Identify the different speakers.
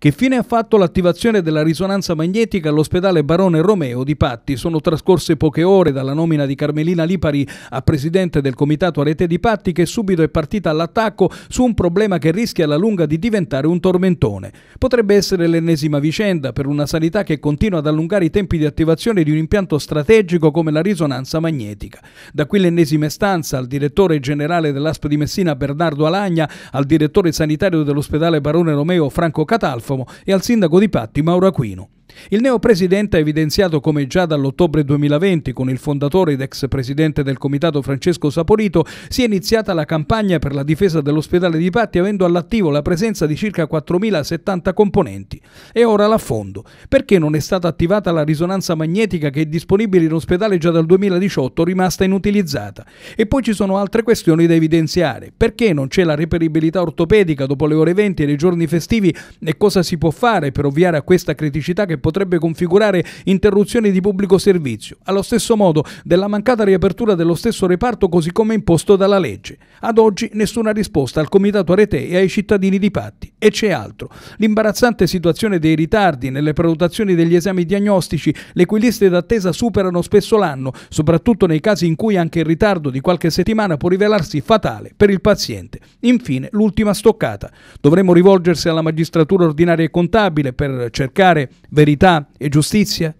Speaker 1: Che fine ha fatto l'attivazione della risonanza magnetica all'ospedale Barone Romeo di Patti? Sono trascorse poche ore dalla nomina di Carmelina Lipari a presidente del comitato a rete di Patti che subito è partita all'attacco su un problema che rischia alla lunga di diventare un tormentone. Potrebbe essere l'ennesima vicenda per una sanità che continua ad allungare i tempi di attivazione di un impianto strategico come la risonanza magnetica. Da qui l'ennesima istanza al direttore generale dell'ASP di Messina Bernardo Alagna, al direttore sanitario dell'ospedale Barone Romeo Franco Catalfo, Bellofomo e al sindaco di Patti Mauro Aquino. Il neopresidente ha evidenziato come già dall'ottobre 2020, con il fondatore ed ex presidente del comitato Francesco Saporito, sia iniziata la campagna per la difesa dell'ospedale di Patti, avendo all'attivo la presenza di circa 4.070 componenti. E ora l'affondo. Perché non è stata attivata la risonanza magnetica che è disponibile in ospedale già dal 2018, rimasta inutilizzata? E poi ci sono altre questioni da evidenziare. Perché non c'è la reperibilità ortopedica dopo le ore 20 e i giorni festivi? E cosa si può fare per ovviare a questa criticità che potrebbe configurare interruzioni di pubblico servizio, allo stesso modo della mancata riapertura dello stesso reparto così come imposto dalla legge. Ad oggi nessuna risposta al Comitato Arete e ai cittadini di Patti. E c'è altro. L'imbarazzante situazione dei ritardi nelle prenotazioni degli esami diagnostici, le cui liste d'attesa superano spesso l'anno, soprattutto nei casi in cui anche il ritardo di qualche settimana può rivelarsi fatale per il paziente. Infine, l'ultima stoccata. Dovremmo rivolgersi alla magistratura ordinaria e contabile per cercare verificazioni verità e giustizia